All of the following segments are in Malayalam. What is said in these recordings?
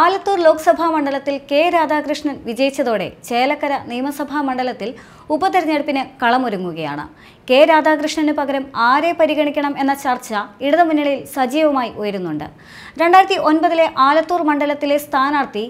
ആലത്തൂർ ലോക്സഭാ മണ്ഡലത്തിൽ കെ രാധാകൃഷ്ണൻ വിജയിച്ചതോടെ ചേലക്കര നിയമസഭാ മണ്ഡലത്തിൽ ഉപതെരഞ്ഞെടുപ്പിന് കളമൊരുങ്ങുകയാണ് കെ രാധാകൃഷ്ണന് പകരം ആരെ പരിഗണിക്കണം എന്ന ചർച്ച ഇടതുമുന്നണിയിൽ സജീവമായി ഉയരുന്നുണ്ട് രണ്ടായിരത്തി ഒൻപതിലെ ആലത്തൂർ മണ്ഡലത്തിലെ സ്ഥാനാർത്ഥി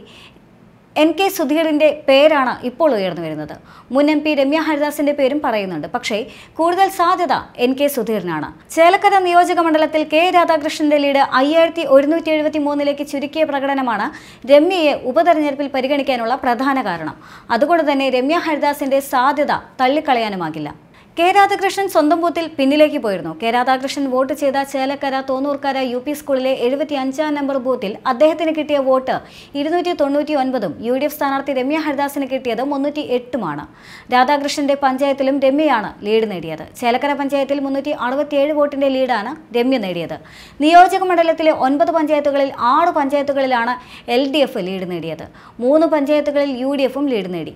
എൻ കെ സുധീറിൻ്റെ പേരാണ് ഇപ്പോൾ ഉയർന്നു വരുന്നത് മുൻ എം പി രമ്യ ഹരിദാസിന്റെ പേരും പറയുന്നുണ്ട് പക്ഷേ കൂടുതൽ സാധ്യത എൻ കെ സുധീറിനാണ് ചേലക്കര നിയോജക മണ്ഡലത്തിൽ കെ രാധാകൃഷ്ണന്റെ ലീഡ് അയ്യായിരത്തി ഒരുന്നൂറ്റി എഴുപത്തി മൂന്നിലേക്ക് ചുരുക്കിയ പ്രകടനമാണ് രമ്യയെ ഉപതെരഞ്ഞെടുപ്പിൽ പരിഗണിക്കാനുള്ള പ്രധാന കാരണം അതുകൊണ്ട് തന്നെ രമ്യ ഹരിദാസിന്റെ സാധ്യത തള്ളിക്കളയാനുമാകില്ല കെ രാധാകൃഷ്ണൻ സ്വന്തം ബൂത്തിൽ പിന്നിലേക്ക് പോയിരുന്നു കെ രാധാകൃഷ്ണൻ വോട്ട് ചെയ്ത ചേലക്കര തോന്നൂർക്കര യു പി സ്കൂളിലെ എഴുപത്തി അഞ്ചാം നമ്പർ ബൂത്തിൽ അദ്ദേഹത്തിന് കിട്ടിയ വോട്ട് ഇരുന്നൂറ്റി തൊണ്ണൂറ്റി ഒൻപതും യു ഡി എഫ് സ്ഥാനാർത്ഥി രമ്യ ഹരിദാസിന് കിട്ടിയത് മുന്നൂറ്റി എട്ടുമാണ് രാധാകൃഷ്ണന്റെ പഞ്ചായത്തിലും രമ്യയാണ് ലീഡ് നേടിയത് ചേലക്കര പഞ്ചായത്തിൽ മുന്നൂറ്റി അറുപത്തിയേഴ് വോട്ടിന്റെ ലീഡാണ് രമ്യ നേടിയത് നിയോജക മണ്ഡലത്തിലെ ഒൻപത് പഞ്ചായത്തുകളിൽ ആറ് പഞ്ചായത്തുകളിലാണ് എൽ ഡി എഫ് ലീഡ് നേടിയത് മൂന്ന് പഞ്ചായത്തുകളിൽ യു ഡി എഫും ലീഡ് നേടി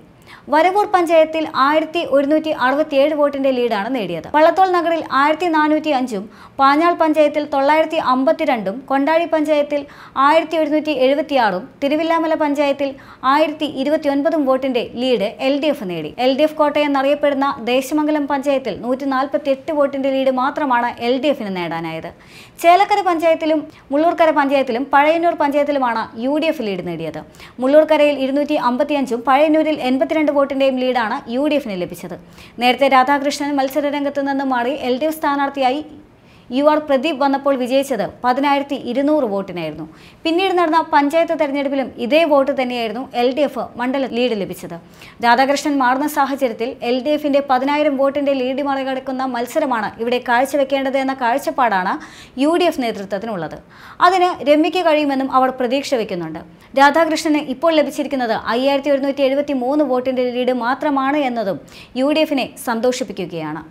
വരവൂർ പഞ്ചായത്തിൽ ആയിരത്തി ഒരുന്നൂറ്റി അറുപത്തിയേഴ് വോട്ടിന്റെ ലീഡാണ് നേടിയത് വള്ളത്തോൾ നഗറിൽ ആയിരത്തി നാനൂറ്റി അഞ്ചും പാഞ്ഞാൾ പഞ്ചായത്തിൽ തൊള്ളായിരത്തി അമ്പത്തിരണ്ടും കൊണ്ടാഴി പഞ്ചായത്തിൽ ആയിരത്തി ഒരുന്നൂറ്റി എഴുപത്തിയാറും തിരുവില്ലാമല പഞ്ചായത്തിൽ ആയിരത്തി ഇരുപത്തിയൊൻപതും വോട്ടിന്റെ ലീഡ് എൽ ഡി എഫ് നേടി എൽ ഡി എഫ് കോട്ട എന്നറിയപ്പെടുന്ന ദേശമംഗലം പഞ്ചായത്തിൽ നൂറ്റി നാൽപ്പത്തി എട്ട് വോട്ടിന്റെ ലീഡ് മാത്രമാണ് എൽ ഡി എഫിന് നേടാനായത് ചേലക്കര പഞ്ചായത്തിലും മുള്ളൂർക്കര പഞ്ചായത്തിലും പഴയന്നൂർ പഞ്ചായത്തിലുമാണ് യു ഡി എഫ് ലീഡ് നേടിയത് മുള്ളൂർക്കരയിൽ ഇരുന്നൂറ്റി അമ്പത്തിയഞ്ചും പഴയന്നൂരിൽ എൺപത്തി ഇരുപത്തിരണ്ട് വോട്ടിന്റെയും ലീഡാണ് യു ഡി എഫിന് ലഭിച്ചത് നേരത്തെ രാധാകൃഷ്ണൻ മത്സരരംഗത്ത് നിന്ന് മാറി എൽ ഡി എഫ് സ്ഥാനാർത്ഥിയായി യു ആർ പ്രദീപ് വന്നപ്പോൾ വിജയിച്ചത് പതിനായിരത്തി ഇരുന്നൂറ് വോട്ടിനായിരുന്നു പിന്നീട് നടന്ന പഞ്ചായത്ത് തെരഞ്ഞെടുപ്പിലും ഇതേ വോട്ട് തന്നെയായിരുന്നു എൽ ഡി എഫ് മണ്ഡല ലീഡ് ലഭിച്ചത് രാധാകൃഷ്ണൻ മാറുന്ന സാഹചര്യത്തിൽ എൽ ഡി എഫിന്റെ പതിനായിരം വോട്ടിന്റെ ലീഡ് മറികടക്കുന്ന മത്സരമാണ് ഇവിടെ കാഴ്ചവെക്കേണ്ടത് എന്ന കാഴ്ചപ്പാടാണ് യു ഡി എഫ് നേതൃത്വത്തിനുള്ളത് അതിന് രമ്യയ്ക്ക് കഴിയുമെന്നും അവർ പ്രതീക്ഷ വയ്ക്കുന്നുണ്ട് രാധാകൃഷ്ണന് ഇപ്പോൾ ലഭിച്ചിരിക്കുന്നത് അയ്യായിരത്തി ഒരുന്നൂറ്റി എഴുപത്തി മൂന്ന് വോട്ടിന്റെ ലീഡ് മാത്രമാണ് എന്നതും യു ഡി എഫിനെ സന്തോഷിപ്പിക്കുകയാണ്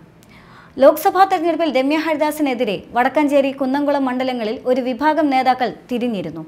ലോക്സഭാ തെരഞ്ഞെടുപ്പിൽ രമ്യ ഹരിദാസിനെതിരെ വടക്കഞ്ചേരി കുന്നംകുളം മണ്ഡലങ്ങളിൽ ഒരു വിഭാഗം നേതാക്കൾ തിരിഞ്ഞിരുന്നു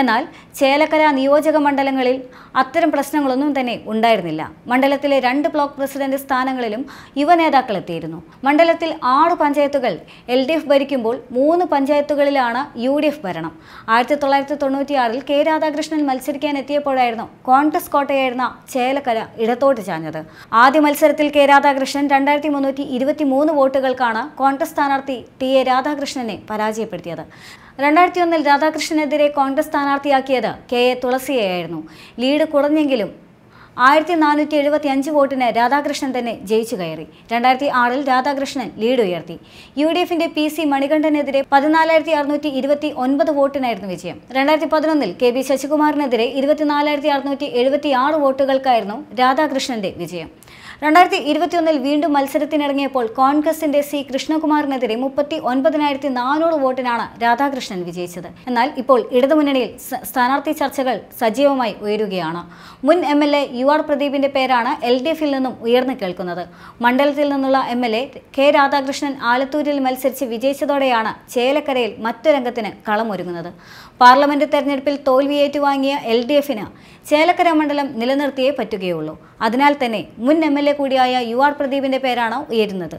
എന്നാൽ ചേലക്കര നിയോജക മണ്ഡലങ്ങളിൽ അത്തരം പ്രശ്നങ്ങളൊന്നും തന്നെ ഉണ്ടായിരുന്നില്ല മണ്ഡലത്തിലെ രണ്ട് ബ്ലോക്ക് പ്രസിഡന്റ് സ്ഥാനങ്ങളിലും യുവനേതാക്കൾ എത്തിയിരുന്നു മണ്ഡലത്തിൽ ആറ് പഞ്ചായത്തുകൾ എൽ ഡി എഫ് ഭരിക്കുമ്പോൾ മൂന്ന് പഞ്ചായത്തുകളിലാണ് യു ഡി എഫ് ഭരണം ആയിരത്തി തൊള്ളായിരത്തി തൊണ്ണൂറ്റിയാറിൽ കെ രാധാകൃഷ്ണൻ മത്സരിക്കാൻ എത്തിയപ്പോഴായിരുന്നു കോൺഗ്രസ് കോട്ടയായിരുന്ന ചേലക്കര ഇടത്തോട്ട് ചാഞ്ഞത് ആദ്യ മത്സരത്തിൽ കെ രാധാകൃഷ്ണൻ രണ്ടായിരത്തി മുന്നൂറ്റി ഇരുപത്തി മൂന്ന് വോട്ട് വോട്ടുകൾക്കാണ് കോൺഗ്രസ് സ്ഥാനാർത്ഥി ടി എ രാധാകൃഷ്ണനെ പരാജയപ്പെടുത്തിയത് രണ്ടായിരത്തി ഒന്നിൽ രാധാകൃഷ്ണനെതിരെ കോൺഗ്രസ് സ്ഥാനാർത്ഥിയാക്കിയത് കെ എ തുളസിയായിരുന്നു ലീഡ് കുറഞ്ഞെങ്കിലും ആയിരത്തി നാനൂറ്റി എഴുപത്തി അഞ്ച് വോട്ടിന് രാധാകൃഷ്ണൻ തന്നെ ജയിച്ചു കയറി രണ്ടായിരത്തി ആറിൽ രാധാകൃഷ്ണൻ ലീഡ് ഉയർത്തി യു ഡി എഫിന്റെ പി സി മണികണ്ഠനെതിരെ പതിനാലായിരത്തി അറുന്നൂറ്റി ഇരുപത്തി ഒൻപത് വോട്ടിനായിരുന്നു വിജയം രണ്ടായിരത്തി പതിനൊന്നിൽ കെ ബി ശശികുമാറിനെതിരെ ഇരുപത്തിനാലായിരത്തി അറുന്നൂറ്റി എഴുപത്തി ആറ് വോട്ടുകൾക്കായിരുന്നു രാധാകൃഷ്ണന്റെ വിജയം രണ്ടായിരത്തി ഇരുപത്തിയൊന്നിൽ വീണ്ടും മത്സരത്തിനിറങ്ങിയപ്പോൾ കോൺഗ്രസിന്റെ സി കൃഷ്ണകുമാറിനെതിരെ മുപ്പത്തി ഒൻപതിനായിരത്തി നാനൂറ് വോട്ടിനാണ് രാധാകൃഷ്ണൻ വിജയിച്ചത് എന്നാൽ ഇപ്പോൾ ഇടതുമുന്നണിയിൽ സ്ഥാനാർത്ഥി ചർച്ചകൾ സജീവമായി ഉയരുകയാണ് മുൻ M L A U R പ്രദീപിന്റെ പേരാണ് എൽ ഡി എഫിൽ നിന്നും ഉയർന്നു കേൾക്കുന്നത് മണ്ഡലത്തിൽ നിന്നുള്ള M L A K Radhakrishnan ആലത്തൂരിൽ മത്സരിച്ച് വിജയിച്ചതോടെയാണ് ചേലക്കരയിൽ മറ്റു രംഗത്തിന് കളമൊരുങ്ങുന്നത് പാർലമെന്റ് തെരഞ്ഞെടുപ്പിൽ തോൽവിയേറ്റുവാങ്ങിയ എൽ ഡി എഫിന് ചേലക്കര മണ്ഡലം നിലനിർത്തിയേ പറ്റുകയുള്ളൂ അതിനാൽ തന്നെ മുൻ എം എൽ എ കൂടിയായ യു ആർ പ്രദീപിന്റെ പേരാണ് ഉയരുന്നത്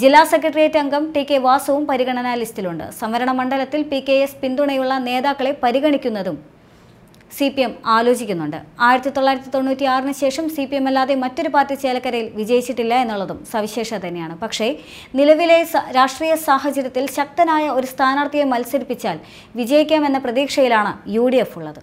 ജില്ലാ സെക്രട്ടേറിയറ്റ് അംഗം ടി കെ വാസുവും പരിഗണനാ ലിസ്റ്റിലുണ്ട് സംവരണ മണ്ഡലത്തിൽ പി കെ എസ് പിന്തുണയുള്ള നേതാക്കളെ പരിഗണിക്കുന്നതും സി പി എം ആലോചിക്കുന്നുണ്ട് ആയിരത്തി തൊള്ളായിരത്തി തൊണ്ണൂറ്റി ആറിന് ശേഷം സി പി എം അല്ലാതെ മറ്റൊരു പാർട്ടി ചേലക്കരയിൽ വിജയിച്ചിട്ടില്ല എന്നുള്ളതും സവിശേഷത തന്നെയാണ് പക്ഷേ നിലവിലെ രാഷ്ട്രീയ സാഹചര്യത്തിൽ ശക്തനായ ഒരു സ്ഥാനാർത്ഥിയെ മത്സരിപ്പിച്ചാൽ വിജയിക്കാമെന്ന പ്രതീക്ഷയിലാണ് യു ഉള്ളത്